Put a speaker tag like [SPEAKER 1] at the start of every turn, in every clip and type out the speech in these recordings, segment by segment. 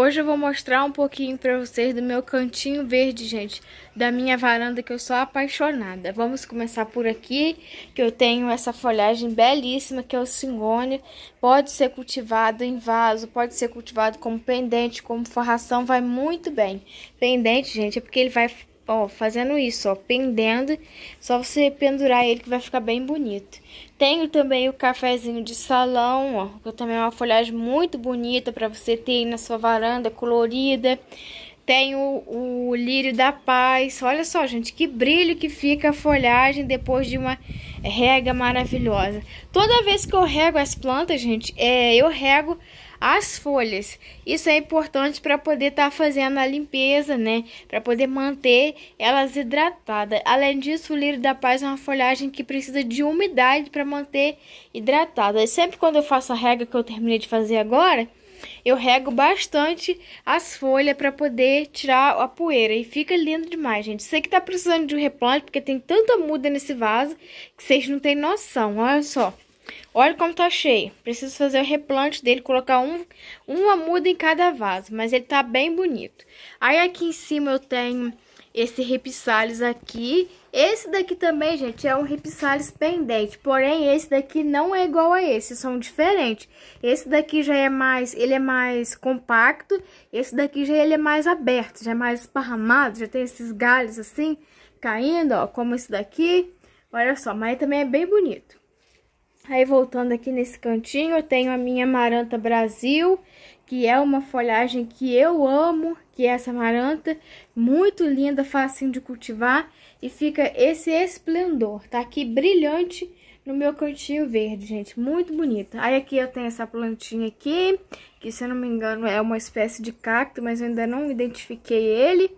[SPEAKER 1] Hoje eu vou mostrar um pouquinho para vocês do meu cantinho verde, gente, da minha varanda que eu sou apaixonada. Vamos começar por aqui, que eu tenho essa folhagem belíssima que é o cingônio. Pode ser cultivado em vaso, pode ser cultivado como pendente, como forração, vai muito bem. Pendente, gente, é porque ele vai Ó, fazendo isso, ó, pendendo. Só você pendurar ele que vai ficar bem bonito. Tenho também o cafezinho de salão, ó. Que também é uma folhagem muito bonita para você ter na sua varanda, colorida. Tenho o, o lírio da paz. Olha só, gente, que brilho que fica a folhagem depois de uma rega maravilhosa. Toda vez que eu rego as plantas, gente, é, eu rego as folhas. Isso é importante para poder estar tá fazendo a limpeza, né? Para poder manter elas hidratadas. Além disso, o lírio da paz é uma folhagem que precisa de umidade para manter hidratada. E sempre quando eu faço a rega que eu terminei de fazer agora, eu rego bastante as folhas para poder tirar a poeira e fica lindo demais, gente. Sei que tá precisando de um replante porque tem tanta muda nesse vaso que vocês não têm noção. Olha só. Olha como tá cheio. Preciso fazer o replante dele, colocar um, uma muda em cada vaso, mas ele tá bem bonito. Aí aqui em cima eu tenho esse repsalis aqui. Esse daqui também, gente, é um repsalis pendente, porém esse daqui não é igual a esse, são diferentes. Esse daqui já é mais, ele é mais compacto, esse daqui já ele é mais aberto, já é mais esparramado, já tem esses galhos assim caindo, ó, como esse daqui. Olha só, mas também é bem bonito. Aí, voltando aqui nesse cantinho, eu tenho a minha Maranta Brasil, que é uma folhagem que eu amo, que é essa Maranta. Muito linda, facinho de cultivar e fica esse esplendor. Tá aqui brilhante no meu cantinho verde, gente. Muito bonita. Aí aqui eu tenho essa plantinha aqui, que se eu não me engano é uma espécie de cacto, mas eu ainda não identifiquei ele.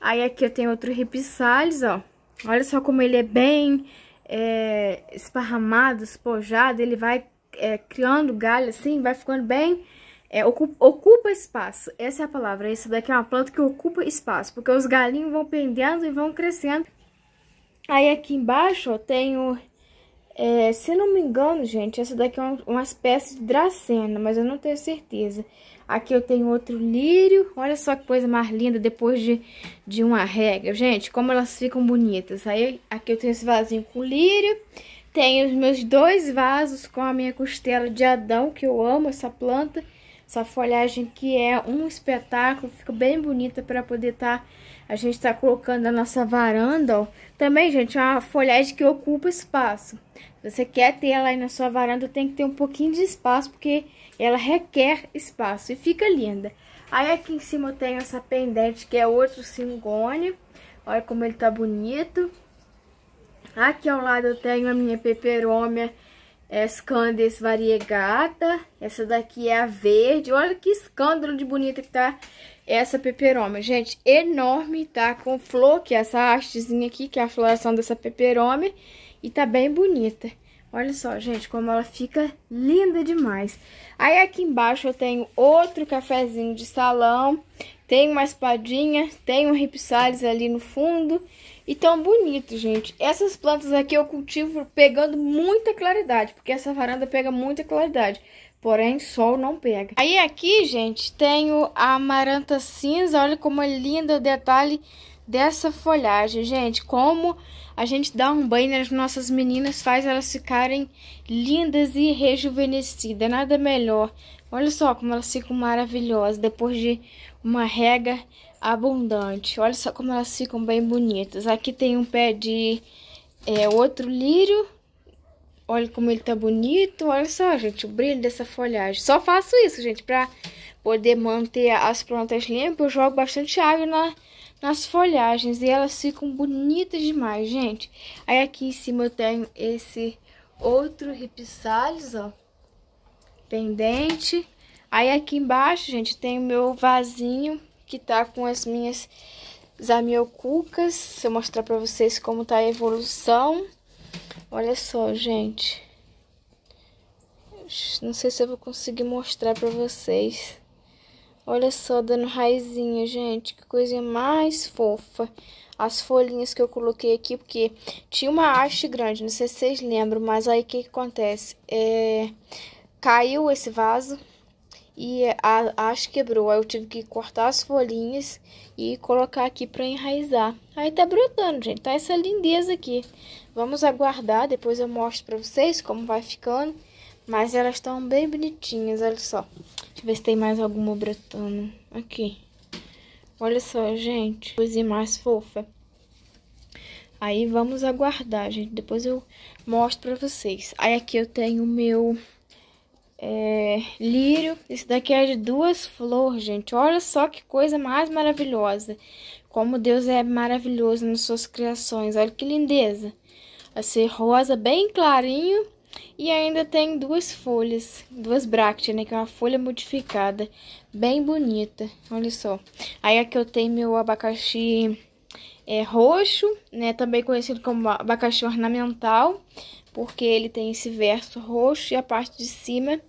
[SPEAKER 1] Aí aqui eu tenho outro ripisales, ó. Olha só como ele é bem é, esparramado, espojado, ele vai é, criando galho assim, vai ficando bem... É, ocupa, ocupa, espaço, essa é a palavra, isso daqui é uma planta que ocupa espaço, porque os galinhos vão pendendo e vão crescendo. Aí aqui embaixo ó, tenho é, se não me engano, gente, essa daqui é uma, espécie de dracena, mas eu não tenho certeza. Aqui eu tenho outro lírio. Olha só que coisa mais linda depois de, de uma regra. Gente, como elas ficam bonitas. Aí aqui eu tenho esse vasinho com lírio. Tenho os meus dois vasos com a minha costela de Adão, que eu amo essa planta. Essa folhagem que é um espetáculo. Fica bem bonita para poder estar... Tá a gente tá colocando a nossa varanda, ó. Também, gente, é uma folhagem que ocupa espaço. Se você quer ter ela aí na sua varanda, tem que ter um pouquinho de espaço, porque ela requer espaço e fica linda. Aí aqui em cima eu tenho essa pendente, que é outro cingone. Olha como ele tá bonito. Aqui ao lado eu tenho a minha peperômia é Scandes variegata. Essa daqui é a verde. Olha que escândalo de bonita que tá essa peperoma, gente, enorme, tá? Com flor, que é essa hastezinha aqui, que é a floração dessa peperoma. E tá bem bonita. Olha só, gente, como ela fica linda demais. Aí aqui embaixo eu tenho outro cafezinho de salão, tem uma espadinha, tem um ripsalis ali no fundo. E tão bonito, gente. Essas plantas aqui eu cultivo pegando muita claridade, porque essa varanda pega muita claridade porém sol não pega. Aí aqui, gente, tenho a amaranta cinza, olha como é lindo o detalhe dessa folhagem, gente, como a gente dá um banho nas nossas meninas, faz elas ficarem lindas e rejuvenescidas, nada melhor. Olha só como elas ficam maravilhosas depois de uma rega abundante. Olha só como elas ficam bem bonitas. Aqui tem um pé de é, outro lírio Olha como ele tá bonito. Olha só, gente, o brilho dessa folhagem. Só faço isso, gente, pra poder manter as plantas limpas. Eu jogo bastante água na, nas folhagens e elas ficam bonitas demais, gente. Aí aqui em cima eu tenho esse outro ripisales, ó. Pendente. Aí aqui embaixo, gente, tem o meu vasinho que tá com as minhas zamioculcas. Vou mostrar pra vocês como tá a evolução. Olha só, gente. Não sei se eu vou conseguir mostrar pra vocês. Olha só, dando raizinha, gente. Que coisinha mais fofa. As folhinhas que eu coloquei aqui, porque tinha uma haste grande, não sei se vocês lembram, mas aí o que, que acontece? É... Caiu esse vaso e a haste quebrou. Aí eu tive que cortar as folhinhas e colocar aqui para enraizar. Aí tá brotando, gente. Tá essa lindeza aqui. Vamos aguardar, depois eu mostro para vocês como vai ficando. Mas elas estão bem bonitinhas, olha só. Deixa eu ver se tem mais alguma brotando aqui. Olha só, gente. Coisinha mais fofa. Aí vamos aguardar, gente. Depois eu mostro para vocês. Aí aqui eu tenho o meu é, lírio. Esse daqui é de duas flores, gente. Olha só que coisa mais maravilhosa. Como Deus é maravilhoso nas suas criações. Olha que lindeza. Assim, rosa bem clarinho. E ainda tem duas folhas, duas brácteas, né? Que é uma folha modificada. Bem bonita. Olha só. Aí aqui eu tenho meu abacaxi é, roxo, né, também conhecido como abacaxi ornamental, porque ele tem esse verso roxo e a parte de cima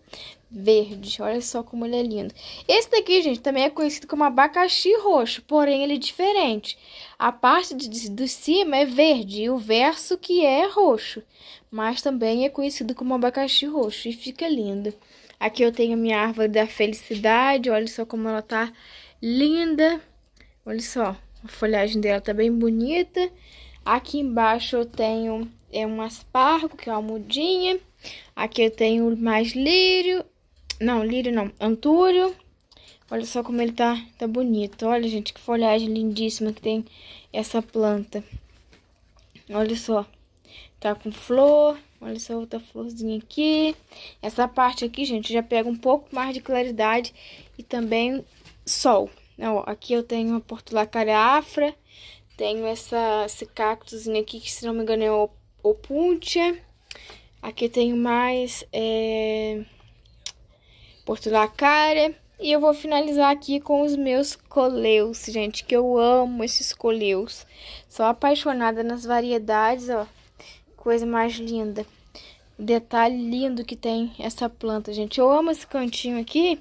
[SPEAKER 1] verde. Olha só como ele é lindo. Esse daqui, gente, também é conhecido como abacaxi roxo, porém ele é diferente. A parte de, de, de cima é verde e o verso que é roxo, mas também é conhecido como abacaxi roxo e fica lindo. Aqui eu tenho a minha árvore da felicidade, olha só como ela tá linda. Olha só. A folhagem dela tá bem bonita. Aqui embaixo eu tenho é um aspargo, que é uma mudinha. Aqui eu tenho mais lírio. Não, lírio não, antúrio. Olha só como ele tá, tá bonito. Olha, gente, que folhagem lindíssima que tem essa planta. Olha só. Tá com flor. Olha só outra florzinha aqui. Essa parte aqui, gente, já pega um pouco mais de claridade e também sol. Ó, aqui eu tenho a portulacária afra, tenho essa, esse aqui, que se não me engano é o opuntia. Aqui tenho mais é, portulacária. E eu vou finalizar aqui com os meus coleus, gente, que eu amo esses coleus. Sou apaixonada nas variedades, ó. Coisa mais linda. Detalhe lindo que tem essa planta, gente. Eu amo esse cantinho aqui,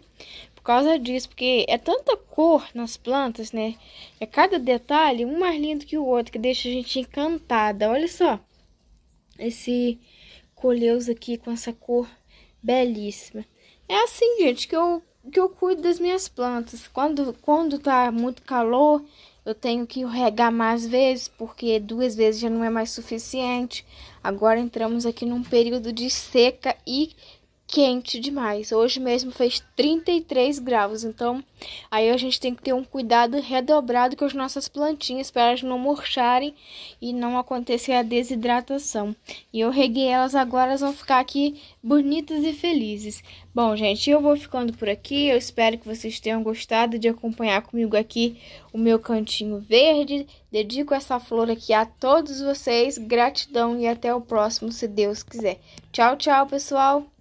[SPEAKER 1] causa disso, porque é tanta cor nas plantas, né? É cada detalhe um mais lindo que o outro, que deixa a gente encantada. Olha só esse coleus aqui com essa cor belíssima. É assim, gente, que eu, que eu cuido das minhas plantas. Quando, quando tá muito calor, eu tenho que regar mais vezes, porque duas vezes já não é mais suficiente. Agora entramos aqui num período de seca e quente demais. Hoje mesmo fez 33 graus, então aí a gente tem que ter um cuidado redobrado com as nossas plantinhas para elas não murcharem e não acontecer a desidratação. E eu reguei elas agora, elas vão ficar aqui bonitas e felizes. Bom, gente, eu vou ficando por aqui. Eu espero que vocês tenham gostado de acompanhar comigo aqui o meu cantinho verde. Dedico essa flor aqui a todos vocês. Gratidão e até o próximo, se Deus quiser. Tchau, tchau, pessoal.